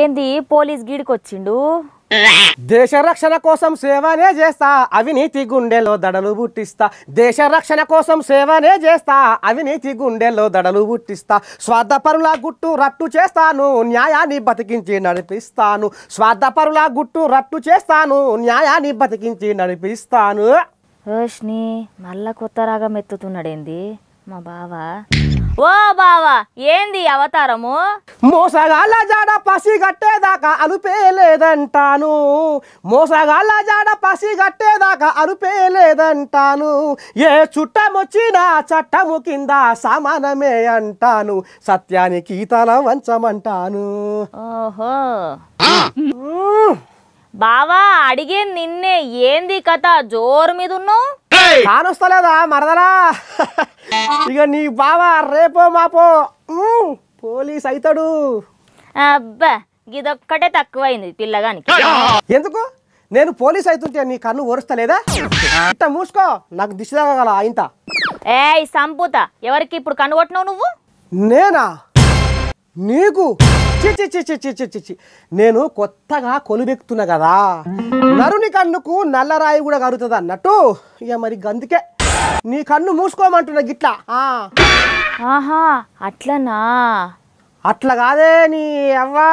ఏంది పోలీస్ గీడికొచ్చిండు దేశ రక్షణ కోసం సేవనే చేస్తా అవినీతి గుండెలో దడలు పుట్టిస్తా దేశ రక్షణ కోసం సేవనే చేస్తా అవినీతి గుండెలో దడలు పుట్టిస్తా స్వార్థపరుల గుట్టు రట్టు చేస్తాను న్యాయాన్ని బతికించి నడిపిస్తాను స్వార్థపరుల గుట్టు రట్టు చేస్తాను న్యాయాన్ని బతికించి నడిపిస్తాను రోష్ని మళ్ళా కొత్త రాగం ఎత్తుతున్నాడేంది మా బావా ఓ బావా ఏంది అవతారము మోసగాళ్ళ జాడ పసి గట్టేదాకా లేదంటాను మోసగాళ్ళ జాడ పసి గట్టేదాకా లేదంటాను ఏ చుట్టమొచ్చినా చట్టము కింద సమానమే అంటాను సత్యానికి తల వంచమంటాను బావా అడిగే నిన్నే ఏంది కథ జోరు మీద ఉన్నావు కానొస్తలేదా మరదలా ఇక నీ బావ రేపో మాపో పోలీస్ అవుతాడు అబ్బా ఇదొక్కటే తక్కువైంది పిల్లగానికి ఎందుకు నేను పోలీస్ అవుతుంటే నీ కన్ను ఓరుస్తలేదా ఇంత మూసుకో నాకు దిశ తాగల ఇంత ఏ సంపూత ఎవరికి ఇప్పుడు కన్ను కొట్టినావు నువ్వు నేనా నీకు చిచి చిచి చిచి చిచి నేను కొత్తగా కొలువెక్కుతున్నా కదా నరుని కన్నుకు నల్లరాయి కూడా కరుగుతుంది అన్నట్టు ఇక మరి గందుకే నీ కన్ను మూసుకోమంటున్నా గిట్లా ఆహా అట్లనా అట్లా కాదే నీ అవ్వా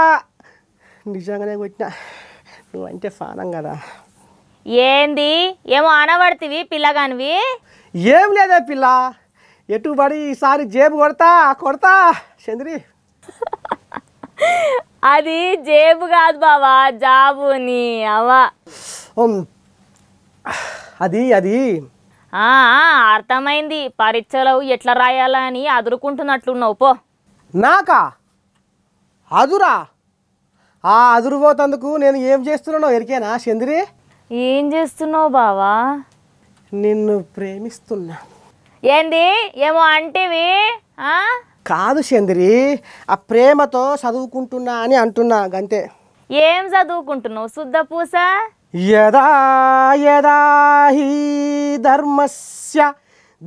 నిజంగానే కొట్టినా నువ్వంటే ఫానం కదా ఏంది ఏమో అనబడితివి పిల్లగానివి ఏం లేదా పిల్ల ఎటు పడి ఈసారి జేబు కొడతా కొడతా చంద్రి అది జేబు కాదు బావా జాబుని అవ్వా అది అది అర్థమైంది పరీక్షలు ఎట్లా రాయాలా అని అదురుకుంటున్నట్లున్నావు పో నాకా అదురా ఆ అదురుపోతందుకు నేను ఏం చేస్తున్నానో ఎరికేనా చంద్రి ఏం చేస్తున్నావు బావా నిన్ను ప్రేమిస్తున్నా ఏంది ఏమో అంటేవి కాదు చంద్రి ఆ ప్రేమతో చదువుకుంటున్నా అని అంటున్నా గంతే ఏం చదువుకుంటున్నావు శుద్ధ పూస యదా యదా హి ధర్మస్య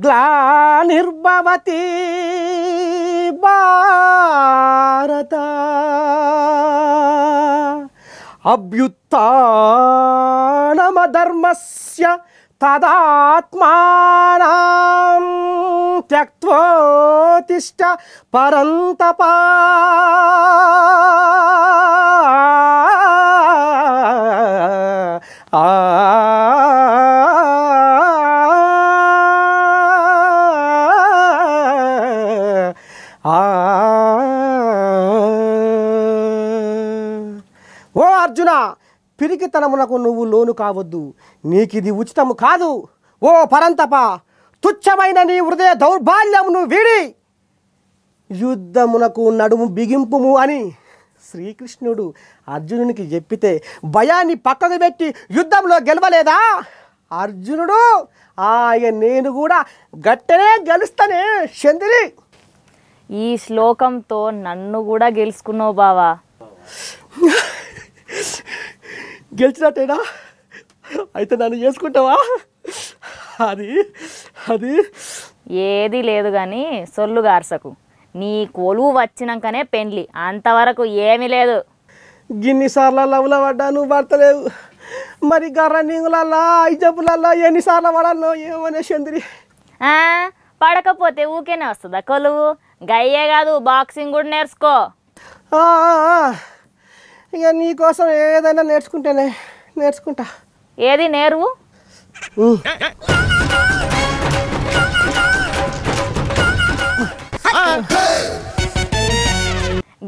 గ్లానిర్భవతి భారత అభ్యుత్నమధర్మస్య తదాత్మానం త్యక్వోతిష్ట పరంతపా ఆ ఓ అర్జున పిరికితనమునకు నువ్వు లోను కావద్దు నీకిది ఉచితము కాదు ఓ పరంతప తుచ్చమైన నీ హృదయ దౌర్బాల్యమును వీడి యుద్ధమునకు నడుము బిగింపుము అని శ్రీకృష్ణుడు అర్జునునికి చెప్పితే భయాన్ని పక్కకు పెట్టి యుద్ధంలో గెలవలేదా అర్జునుడు ఆయన నేను కూడా గట్టనే గెలుస్తానే చంద్రి ఈ శ్లోకంతో నన్ను కూడా గెలుచుకున్నావు బావా గెలిచినట్టేనా అయితే నన్ను చేసుకుంటావా అది అది ఏది లేదు కానీ సొల్లు గార్సకు నీ కొలువు వచ్చినాకనే పెండ్లి అంతవరకు ఏమీ లేదు గిన్నిసార్లు లవ్ల పడ్డా నువ్వు పడతలేవు మరి ఐ ఐజబ్బులల్లా ఎన్నిసార్లు పడాలో ఏమనే చంద్రి పడకపోతే ఊకేనే వస్తుందా కొలువు గయ్యే కాదు బాక్సింగ్ కూడా నేర్చుకో ఇక నీకోసం ఏదైనా నేర్చుకుంటేనే నేర్చుకుంటా ఏది నేర్వు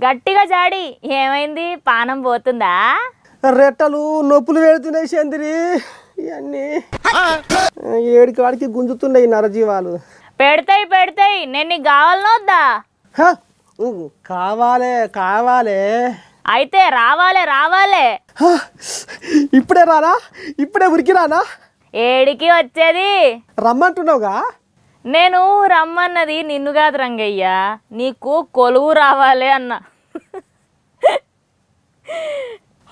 గట్టిగా జాడి ఏమైంది పానం పోతుందా రెట్టలు నొప్పులు పెడుతున్నాయి చంద్రి ఇవన్నీ ఏడికి వాడికి గుంజుతున్నాయి నరజీవాలు పెడతాయి పెడతాయి నేను నీకు వద్దా కావాలే కావాలే అయితే రావాలే రావాలే ఇప్పుడే రానా ఇప్పుడే ఉరికి రానా ఏడికి వచ్చేది రమ్మంటున్నావుగా నేను రమ్మన్నది నిన్ను కాదు రంగయ్య నీకు కొలువు రావాలి అన్న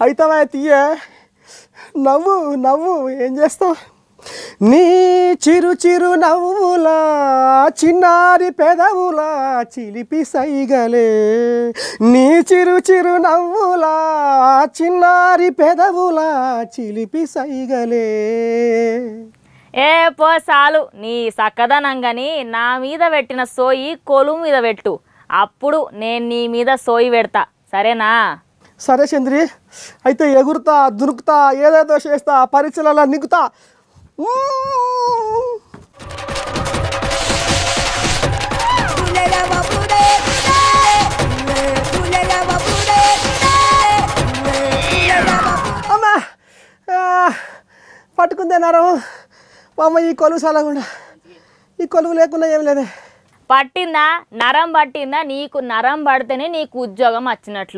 అయితే తీయ నవ్వు నవ్వు ఏం చేస్తావు నీ చిరు చిరు నవ్వులా చిన్నారి పెదవులా చిలిపి సైగలే నీ చిరు చిరు నవ్వులా చిన్నారి పెదవులా చిలిపి సైగలే ఏ పో చాలు నీ సక్కదనంగని నా మీద పెట్టిన సోయి కొలు మీద పెట్టు అప్పుడు నేను నీ మీద సోయి పెడతా సరేనా సరే చంద్రి అయితే ఎగురుతా దురుకుతా ఏదేదో చేస్తా పరీక్షలలో నిగుతా పట్టుకుందే నరం మామ ఈ కొలువు కూడా ఈ కొలువు లేకుండా ఏం లేదే పట్టిందా నరం పట్టిందా నీకు నరం పడితేనే నీకు ఉద్యోగం వచ్చినట్లు